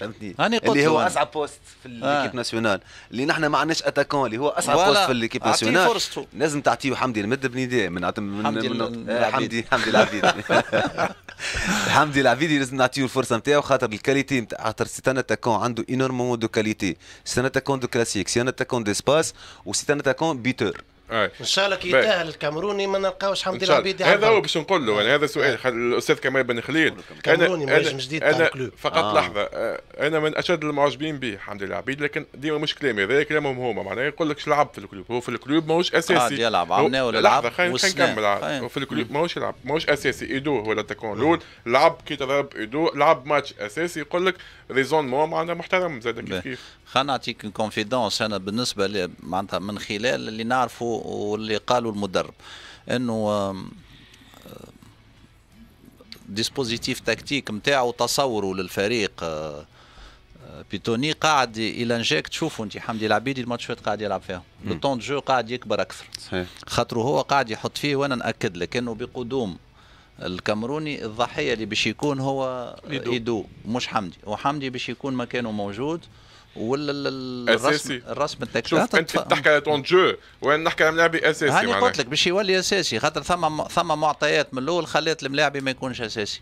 فهمتني اللي هو اصعب بوست في ليكيب آه. ناسيونال اللي نحن ما عندناش اتاكون اللي هو اصعب بوست في ليكيب ناسيونال لازم تعطيه حمدي المد بن من من حمدي من حمدي حمدي العبيد [LAUGHS] [LAUGHS] حمدي العبيدي لازم نعطيه الفرصه نتاعو خاطر الكاليتي نتاع خاطر سي تان اتاكون عنده اينورمون دو كاليتي سي تان اتاكون دو كلاسيك سي تان اتاكون ديسباس وسي تان اتاكون بيتور إيه. ان شاء الله كي يتاهل الكامروني ما نلقاوش حمدي العبيدي هذا هو باش نقول له آه. يعني هذا سؤال الاستاذ كمال بن خليل الكامروني مهاجم جديد تاع الكلوب فقط آه. لحظه آه، انا من اشد المعجبين به حمدي العبيد لكن ديما مش كلامي هذا كلامهم هما معناها يقول لك لعب في الكلوب هو في الكلوب ماهوش اساسي آه يلعب عمنا ولا لعب خلينا نكمل هو في الكلوب ماهوش يلعب ماهوش اساسي ايدو هو تكون الاول لعب كي تضرب ايدو لعب ماتش اساسي يقول لك ريزون مو معناها محترم زاد كيف كيف خلينا نعطيك كونفيدونس انا بالنسبه معناتها من خلال اللي نعرفه واللي قالوا المدرب انه ديسبوزيتيف تكتيك نتاعو تصوره للفريق آه، آه، بيتوني قاعد الى انجيكت تشوفوا انت حمدي العبيدي الماتشات قاعد يلعب فيها التون جو قاعد يكبر اكثر صحيح خاطر هو قاعد يحط فيه وانا ناكد لك انه بقدوم الكاميروني الضحيه اللي باش يكون هو ايدو مش حمدي وحمدي باش يكون مكانه موجود ولا الرسم الرسم التكتات شوف انت تحكي على تون جو وين نحكي على ملاعبي اساسي هاني قلت لك باش يولي اساسي خاطر ثم ثم معطيات من الاول خلات الملاعبي ما يكونش اساسي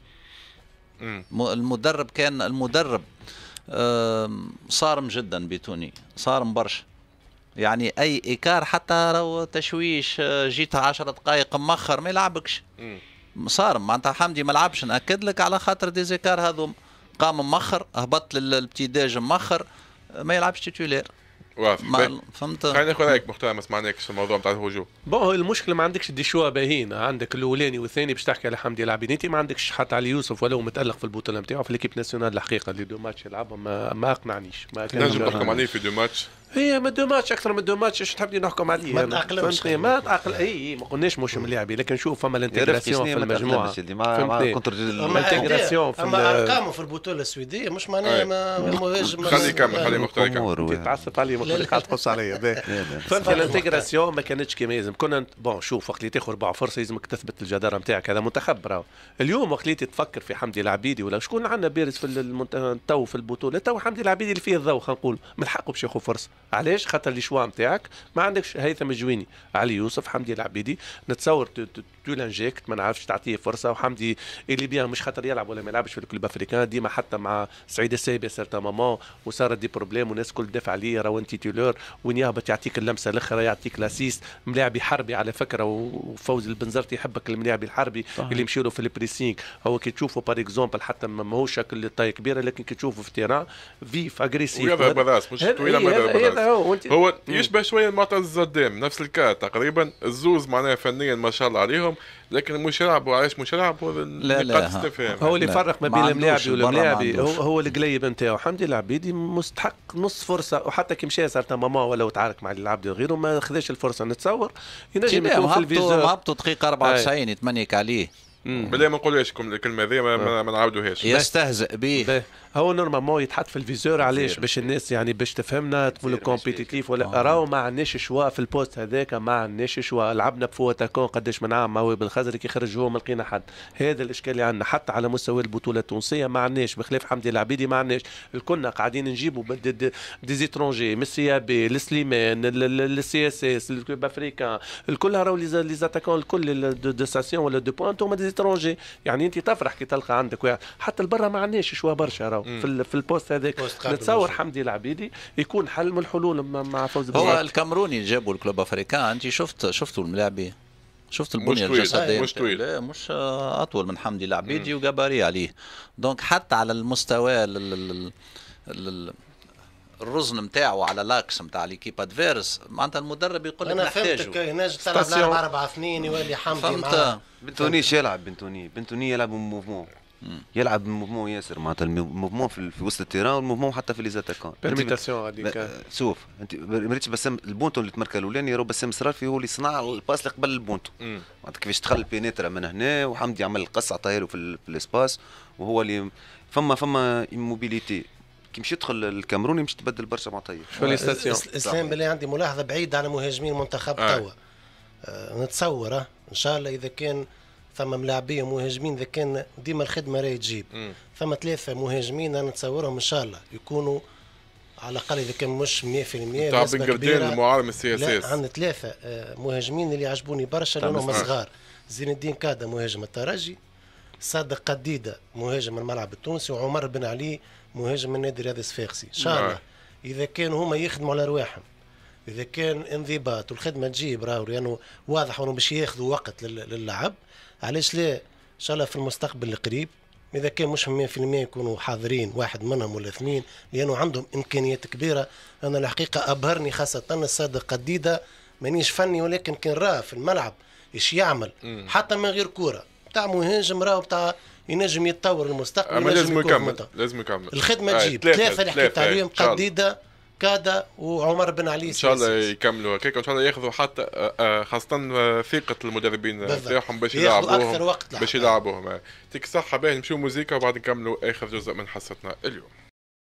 م. المدرب كان المدرب صارم جدا بتوني صارم برشا يعني اي ايكار حتى لو تشويش آه، جيت 10 دقائق مأخر ما يلعبكش صارم معناتها حمدي ما لعبش ناكد لك على خاطر ديزيكار هذو قام مأخر هبط للابتداج مأخر ما يلعبش تيتولير واضح ما... فهمت خلينا ناخذ رايك مختار ما سمعناكش في الموضوع نتاع الهجوم بون المشكله ما عندكش دي شوا باهين عندك الاولاني والثاني باش تحكي على حمدي العبينيتي ما عندكش حتى علي يوسف ولو متالق في البطوله نتاعو في ليكيب ناسيونال الحقيقه اللي دو ماتش يلعبهم ما, ما اقنعنيش ما نجم نحكم عليه في دو ماتش هي ما دو ماتش اكثر من دو ماتش اش تحبني نحكم عليه ما تاقلمش ما تاقل اي ما قلناش مش ملاعبي لكن شوف فما الانتيغراسيون في المجموعه ما كنت الانتيغراسيون في اما ارقامه في البطوله السويديه مش معناها إيه. ما مهاجم خليه يكمل خليه مختار يكمل تعصب علي مختلف قاعد تحوس [LAUGHS] فهمت الانتيغراسيون ما كانتش كيما لازم كنا بون شوف وقت اللي تاخذ اربع فرصه لازمك تثبت الجداره نتاعك هذا منتخب راهو اليوم وقت اللي تفكر في حمدي العبيدي ولا شكون عندنا بارز في تو في البطوله تو حمدي العبيدي اللي فيه الضوء خلينا نقول من حقه باش ياخذ فرصه علاش خاطر لي شوا نتاعك ما عندكش هيثم الجويني علي يوسف حمدي العبيدي نتصور تولانجيك ما نعرفش تعطيه فرصه وحمدي اللي بيان مش خاطر يلعب ولا ما يلعبش في الكلوب افريكان ديما حتى مع سعيد السايبي سيرتا مامون وصارت دي بروبليم والناس الكل تدافع عليه راهو تيتولور وين يهبط يعطيك اللمسه الاخرى يعطيك لاسيست ملاعب حربي على فكره وفوز البنزرتي يحبك الملاعب الحربي طيب. اللي يمشي له في البريسينغ هو كي تشوفه بار اكزومبل حتى ماهوش شكل طاي كبيره لكن كي تشوفه في تيران فيف اجريسيف ويضرب مش طويله هذا هو هو يشبه شويه المعتز الزدام نفس الكا تقريبا الزوز معناها فنيا ما شاء الله عليهم لكن مش يلعبوا علاش مش يلعبوا لا لا هو اللي يفرق ما بين الملاعبي والملاعبي هو, هو القليب نتاعو حمدي العبيدي مستحق نص فرصه وحتى كي مشى صارت ماما ولا تعارك مع العبدي وغيره ما خذاش الفرصه نتصور ينجم يكون في الفيزا هبطوا دقيقه 94 يتمنيك عليه بلا ما نقولوش الكلمه هذه ما نعاودوهاش يستهزئ به هو نورمالمون يتحط في الفيزور علاش باش الناس يعني باش تفهمنا تقول كومبيتيتيف ولا آه. راهو ما عندناش شواء في البوست هذاك ما عندناش شواء لعبنا بفوا تاكون قداش من عام هو بالخزري كي خرج هو ما لقينا حد هذا الاشكال اللي عندنا حتى على مستوى البطوله التونسيه ما عندناش بخلاف حمدي العبيدي ما عندناش الكلنا قاعدين نجيبوا دي زيترونجي من بي لسليمان للسي اس اس افريكان الكل راهو لي زاتاكون الكل دو ساسيون ولا دو بوانت هما دي زيترونجي يعني انت تفرح كي تلقى عندك يعني حتى البرا ما عندناش شواء برشا راهو في, في البوست هذاك نتصور حمدي العبيدي يكون حل من الحلول مع فوز هو الكامروني جابوا الكلوب افريكان انت شفت شفتوا الملاعبي شفت البنيه الجسديه مش طويل لا مش اطول من حمدي العبيدي وجباري عليه دونك حتى على المستوى لل... لل... الرزن نتاعو على لاكس نتاع ليكيب ادفيرس معناتها المدرب يقول لك انا فهمتك هناج تلعب 4 2 يولي حمدي فهمت بنتوني يلعب بنتوني بنتوني يلعب موفمون يلعب موفمون ياسر معناتها الموفمون في, وسط التيران والموفمون حتى في ليزاتاكون بيرميتاسيون هذيك شوف انت مريتش بسام البونتو اللي تمركز الاولاني رو بسام صرافي هو اللي صنع الباس اللي قبل البونتو معناتها كيفاش دخل البينيترا من هنا وحمدي عمل القص عطاها له في الاسباس وهو اللي فما فما موبيليتي كي مش يدخل الكاميروني مش تبدل برشا معطيه شو لي ستاسيون اسلام بالله عندي ملاحظه بعيده على مهاجمين المنتخب آه. توا آه. آه نتصور ان شاء الله اذا كان ثم ملاعبيه مهاجمين اذا كان ديما الخدمه راهي تجيب ثم ثلاثه مهاجمين انا نتصورهم ان شاء الله يكونوا على الاقل اذا كان مش 100% نتاع بن قردان المعارم السي اس اس عندنا ثلاثه آه، مهاجمين اللي عجبوني برشا لانهم صغار زين الدين كادا مهاجم الترجي صادق قديده مهاجم الملعب التونسي وعمر بن علي مهاجم النادي الرياضي الصفاقسي ان شاء نعم. الله اذا كان هما يخدموا على رواحهم اذا كان انضباط والخدمه تجيب راهو لانه يعني واضح انه باش ياخذوا وقت للعب علاش لا ان شاء الله في المستقبل القريب اذا كان مش 100% يكونوا حاضرين واحد منهم ولا اثنين لانه عندهم امكانيات كبيره انا الحقيقه ابهرني خاصه الساده قديده مانيش فني ولكن كان راه في الملعب ايش يعمل مم. حتى من غير كوره بتاع مهاجم راه بتاع ينجم يتطور المستقبل اما لازم يكمل لازم يكمل الخدمه آه، تجيب ثلاثه اللي حكيت إيه، عليهم قديده كادا وعمر بن علي ان شاء الله يكملوا هكاك وان شاء الله ياخذوا حتى آه، آه، خاصه ثقه المدربين نتاعهم آه، باش يلعبوهم باش يلعبوهم يعطيك الصحه باهي نمشيو موزيكا وبعد نكملوا اخر جزء من حصتنا اليوم